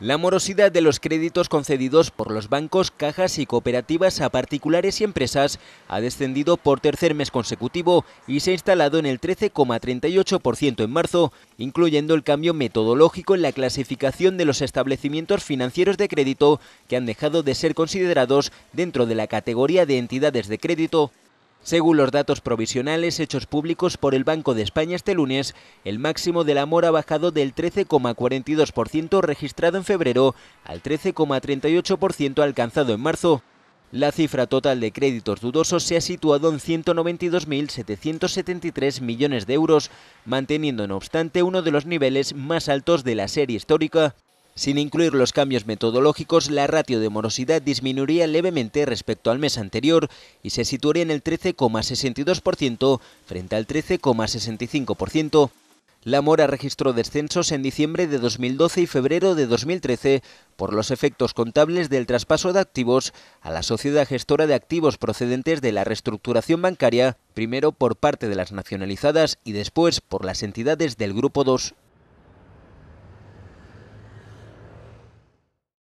La morosidad de los créditos concedidos por los bancos, cajas y cooperativas a particulares y empresas ha descendido por tercer mes consecutivo y se ha instalado en el 13,38% en marzo, incluyendo el cambio metodológico en la clasificación de los establecimientos financieros de crédito que han dejado de ser considerados dentro de la categoría de entidades de crédito. Según los datos provisionales hechos públicos por el Banco de España este lunes, el máximo del amor ha bajado del 13,42% registrado en febrero al 13,38% alcanzado en marzo. La cifra total de créditos dudosos se ha situado en 192.773 millones de euros, manteniendo no obstante uno de los niveles más altos de la serie histórica. Sin incluir los cambios metodológicos, la ratio de morosidad disminuiría levemente respecto al mes anterior y se situaría en el 13,62% frente al 13,65%. La mora registró descensos en diciembre de 2012 y febrero de 2013 por los efectos contables del traspaso de activos a la sociedad gestora de activos procedentes de la reestructuración bancaria, primero por parte de las nacionalizadas y después por las entidades del Grupo 2.